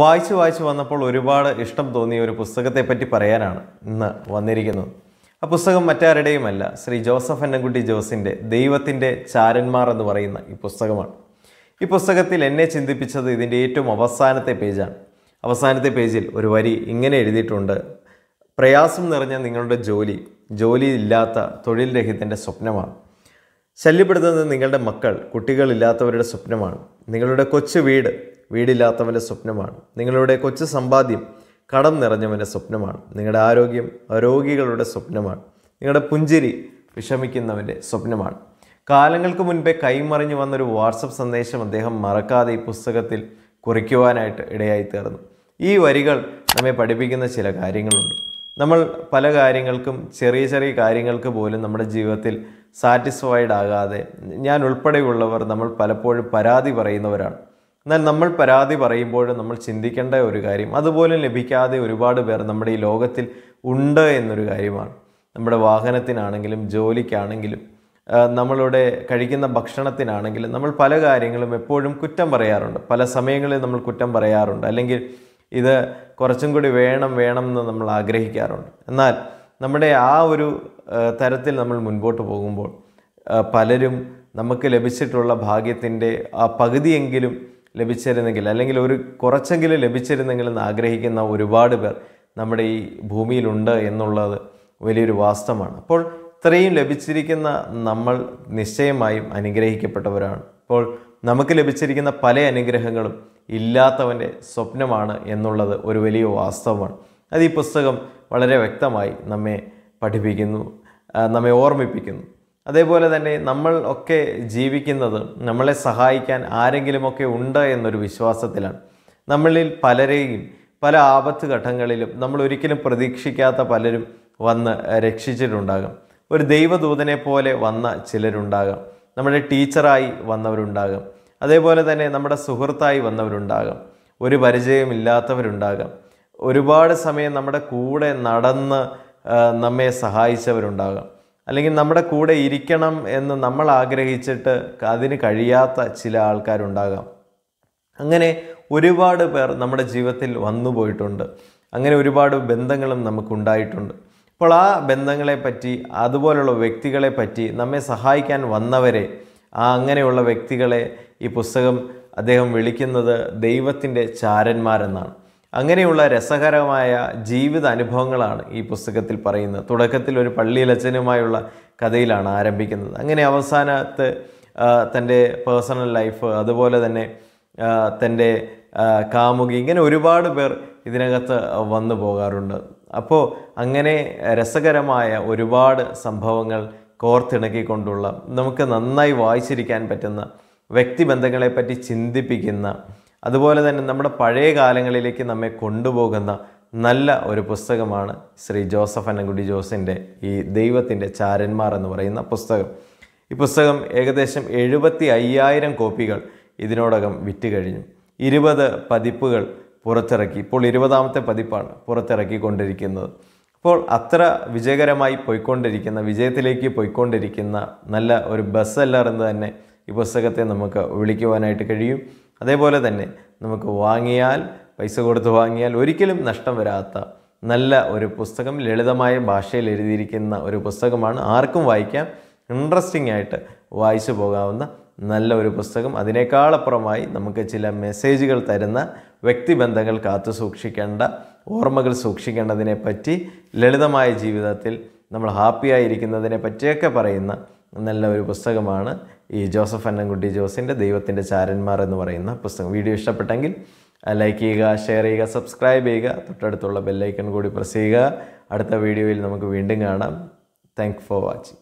വായിച്ചു വായിച്ചു വന്നപ്പോൾ ഒരുപാട് ഇഷ്ടം തോന്നിയ ഒരു പുസ്തകത്തെ പറ്റി പറയാനാണ് ഇന്ന് വന്നിരിക്കുന്നത് ആ പുസ്തകം മറ്റാരുടെയുമല്ല ശ്രീ ജോസഫ് അന്നംകുട്ടി ജോസിൻ്റെ ദൈവത്തിൻ്റെ ചാരന്മാർ എന്ന് പറയുന്ന ഈ പുസ്തകമാണ് ഈ പുസ്തകത്തിൽ എന്നെ ചിന്തിപ്പിച്ചത് ഇതിൻ്റെ ഏറ്റവും അവസാനത്തെ പേജാണ് അവസാനത്തെ പേജിൽ ഒരു വരി ഇങ്ങനെ എഴുതിയിട്ടുണ്ട് പ്രയാസം നിറഞ്ഞ നിങ്ങളുടെ ജോലി ഇല്ലാത്ത തൊഴിൽ രഹിതൻ്റെ സ്വപ്നമാണ് ശല്യപ്പെടുത്തുന്നത് നിങ്ങളുടെ മക്കൾ കുട്ടികളില്ലാത്തവരുടെ സ്വപ്നമാണ് നിങ്ങളുടെ കൊച്ചു വീട് വീടില്ലാത്തവൻ്റെ സ്വപ്നമാണ് നിങ്ങളുടെ കൊച്ചു സമ്പാദ്യം കടം നിറഞ്ഞവൻ്റെ സ്വപ്നമാണ് നിങ്ങളുടെ ആരോഗ്യം രോഗികളുടെ സ്വപ്നമാണ് നിങ്ങളുടെ പുഞ്ചിരി വിഷമിക്കുന്നവൻ്റെ സ്വപ്നമാണ് കാലങ്ങൾക്ക് മുൻപേ കൈമറിഞ്ഞു വന്നൊരു വാട്സപ്പ് സന്ദേശം അദ്ദേഹം മറക്കാതെ ഈ പുസ്തകത്തിൽ കുറിക്കുവാനായിട്ട് ഇടയായി തീർന്നു ഈ വരികൾ നമ്മെ പഠിപ്പിക്കുന്ന ചില കാര്യങ്ങളുണ്ട് നമ്മൾ പല കാര്യങ്ങൾക്കും ചെറിയ ചെറിയ കാര്യങ്ങൾക്ക് പോലും നമ്മുടെ ജീവിതത്തിൽ സാറ്റിസ്ഫൈഡ് ആകാതെ ഞാൻ ഉൾപ്പെടെയുള്ളവർ നമ്മൾ പലപ്പോഴും പരാതി പറയുന്നവരാണ് എന്നാൽ നമ്മൾ പരാതി പറയുമ്പോഴും നമ്മൾ ചിന്തിക്കേണ്ട ഒരു കാര്യം അതുപോലും ലഭിക്കാതെ ഒരുപാട് പേർ നമ്മുടെ ഈ ലോകത്തിൽ ഉണ്ട് എന്നൊരു കാര്യമാണ് നമ്മുടെ വാഹനത്തിനാണെങ്കിലും ജോലിക്കാണെങ്കിലും നമ്മളുടെ കഴിക്കുന്ന ഭക്ഷണത്തിനാണെങ്കിലും നമ്മൾ പല കാര്യങ്ങളും എപ്പോഴും കുറ്റം പറയാറുണ്ട് പല സമയങ്ങളിൽ നമ്മൾ കുറ്റം പറയാറുണ്ട് അല്ലെങ്കിൽ ഇത് കുറച്ചും കൂടി വേണം വേണം എന്ന് നമ്മൾ ആഗ്രഹിക്കാറുണ്ട് എന്നാൽ നമ്മുടെ ആ ഒരു തരത്തിൽ നമ്മൾ മുൻപോട്ട് പോകുമ്പോൾ പലരും നമുക്ക് ലഭിച്ചിട്ടുള്ള ഭാഗ്യത്തിൻ്റെ ആ പകുതിയെങ്കിലും ലഭിച്ചിരുന്നെങ്കിൽ അല്ലെങ്കിൽ ഒരു കുറച്ചെങ്കിലും ലഭിച്ചിരുന്നെങ്കിൽ എന്ന് ആഗ്രഹിക്കുന്ന ഒരുപാട് പേർ നമ്മുടെ ഈ ഭൂമിയിലുണ്ട് എന്നുള്ളത് വലിയൊരു വാസ്തവമാണ് അപ്പോൾ ഇത്രയും ലഭിച്ചിരിക്കുന്ന നമ്മൾ നിശ്ചയമായും അനുഗ്രഹിക്കപ്പെട്ടവരാണ് അപ്പോൾ നമുക്ക് ലഭിച്ചിരിക്കുന്ന പല അനുഗ്രഹങ്ങളും ഇല്ലാത്തവൻ്റെ സ്വപ്നമാണ് എന്നുള്ളത് ഒരു വലിയ വാസ്തവമാണ് അത് ഈ പുസ്തകം വളരെ വ്യക്തമായി നമ്മെ പഠിപ്പിക്കുന്നു നമ്മെ ഓർമ്മിപ്പിക്കുന്നു അതേപോലെ തന്നെ നമ്മൾ ഒക്കെ ജീവിക്കുന്നത് നമ്മളെ സഹായിക്കാൻ ആരെങ്കിലുമൊക്കെ ഉണ്ട് എന്നൊരു വിശ്വാസത്തിലാണ് നമ്മളിൽ പലരെയും പല ആപത്ത് ഘട്ടങ്ങളിലും നമ്മൾ ഒരിക്കലും പ്രതീക്ഷിക്കാത്ത പലരും വന്ന് രക്ഷിച്ചിട്ടുണ്ടാകും ഒരു ദൈവദൂതനെ പോലെ വന്ന ചിലരുണ്ടാകാം നമ്മുടെ ടീച്ചറായി വന്നവരുണ്ടാകാം അതേപോലെ തന്നെ നമ്മുടെ സുഹൃത്തായി വന്നവരുണ്ടാകാം ഒരു പരിചയമില്ലാത്തവരുണ്ടാകാം ഒരുപാട് സമയം നമ്മുടെ കൂടെ നടന്ന് നമ്മെ സഹായിച്ചവരുണ്ടാകാം അല്ലെങ്കിൽ നമ്മുടെ കൂടെ ഇരിക്കണം എന്ന് നമ്മൾ ആഗ്രഹിച്ചിട്ട് അതിന് കഴിയാത്ത ചില ആൾക്കാരുണ്ടാകാം അങ്ങനെ ഒരുപാട് പേർ നമ്മുടെ ജീവിതത്തിൽ വന്നു പോയിട്ടുണ്ട് അങ്ങനെ ഒരുപാട് ബന്ധങ്ങളും നമുക്കുണ്ടായിട്ടുണ്ട് അപ്പോൾ ആ ബന്ധങ്ങളെ പറ്റി അതുപോലുള്ള വ്യക്തികളെ പറ്റി നമ്മെ സഹായിക്കാൻ വന്നവരെ ആ അങ്ങനെയുള്ള വ്യക്തികളെ ഈ പുസ്തകം അദ്ദേഹം വിളിക്കുന്നത് ദൈവത്തിൻ്റെ ചാരന്മാരെന്നാണ് അങ്ങനെയുള്ള രസകരമായ ജീവിത അനുഭവങ്ങളാണ് ഈ പുസ്തകത്തിൽ പറയുന്നത് തുടക്കത്തിൽ ഒരു പള്ളിയിലച്ഛനുമായുള്ള കഥയിലാണ് ആരംഭിക്കുന്നത് അങ്ങനെ അവസാനത്ത് തൻ്റെ പേഴ്സണൽ ലൈഫ് അതുപോലെ തന്നെ തൻ്റെ കാമുകി ഇങ്ങനെ ഒരുപാട് പേർ ഇതിനകത്ത് വന്നു പോകാറുണ്ട് അപ്പോൾ അങ്ങനെ രസകരമായ ഒരുപാട് സംഭവങ്ങൾ കോർത്തിണക്കിക്കൊണ്ടുള്ള നമുക്ക് നന്നായി വായിച്ചിരിക്കാൻ പറ്റുന്ന വ്യക്തിബന്ധങ്ങളെപ്പറ്റി ചിന്തിപ്പിക്കുന്ന അതുപോലെ തന്നെ നമ്മുടെ പഴയ കാലങ്ങളിലേക്ക് നമ്മെ കൊണ്ടുപോകുന്ന നല്ല ഒരു പുസ്തകമാണ് ശ്രീ ജോസഫ് അന്നൻകുടി ജോസിൻ്റെ ഈ ദൈവത്തിൻ്റെ ചാരന്മാർ എന്ന് പറയുന്ന പുസ്തകം ഈ പുസ്തകം ഏകദേശം എഴുപത്തി അയ്യായിരം കോപ്പികൾ ഇതിനോടകം വിറ്റ് കഴിഞ്ഞു ഇരുപത് പതിപ്പുകൾ പുറത്തിറക്കി ഇപ്പോൾ ഇരുപതാമത്തെ പതിപ്പാണ് പുറത്തിറക്കിക്കൊണ്ടിരിക്കുന്നത് അപ്പോൾ അത്ര വിജയകരമായി പോയിക്കൊണ്ടിരിക്കുന്ന വിജയത്തിലേക്ക് പോയിക്കൊണ്ടിരിക്കുന്ന നല്ല ഒരു ബസ് എന്ന് തന്നെ ഈ പുസ്തകത്തെ നമുക്ക് വിളിക്കുവാനായിട്ട് കഴിയും അതേപോലെ തന്നെ നമുക്ക് വാങ്ങിയാൽ പൈസ കൊടുത്ത് വാങ്ങിയാൽ ഒരിക്കലും നഷ്ടം വരാത്ത നല്ല ഒരു പുസ്തകം ലളിതമായ ഭാഷയിൽ എഴുതിയിരിക്കുന്ന ഒരു പുസ്തകമാണ് ആർക്കും വായിക്കാം ഇൻട്രസ്റ്റിംഗ് ആയിട്ട് വായിച്ചു പോകാവുന്ന നല്ല ഒരു പുസ്തകം അതിനേക്കാളപ്പുറമായി നമുക്ക് ചില മെസ്സേജുകൾ തരുന്ന വ്യക്തിബന്ധങ്ങൾ കാത്തു സൂക്ഷിക്കേണ്ട ഓർമ്മകൾ സൂക്ഷിക്കേണ്ടതിനെപ്പറ്റി ലളിതമായ ജീവിതത്തിൽ നമ്മൾ ഹാപ്പിയായിരിക്കുന്നതിനെ പറ്റിയൊക്കെ പറയുന്ന നല്ല ഒരു പുസ്തകമാണ് ഈ ജോസഫ് അന്നംകുട്ടി ജോസിൻ്റെ ദൈവത്തിൻ്റെ ചാരന്മാർ എന്ന് പറയുന്ന പുസ്തകം വീഡിയോ ഇഷ്ടപ്പെട്ടെങ്കിൽ ലൈക്ക് ചെയ്യുക ഷെയർ ചെയ്യുക സബ്സ്ക്രൈബ് ചെയ്യുക തൊട്ടടുത്തുള്ള ബെല്ലൈക്കൺ കൂടി പ്രസ് ചെയ്യുക അടുത്ത വീഡിയോയിൽ നമുക്ക് വീണ്ടും കാണാം താങ്ക് ഫോർ വാച്ചിങ്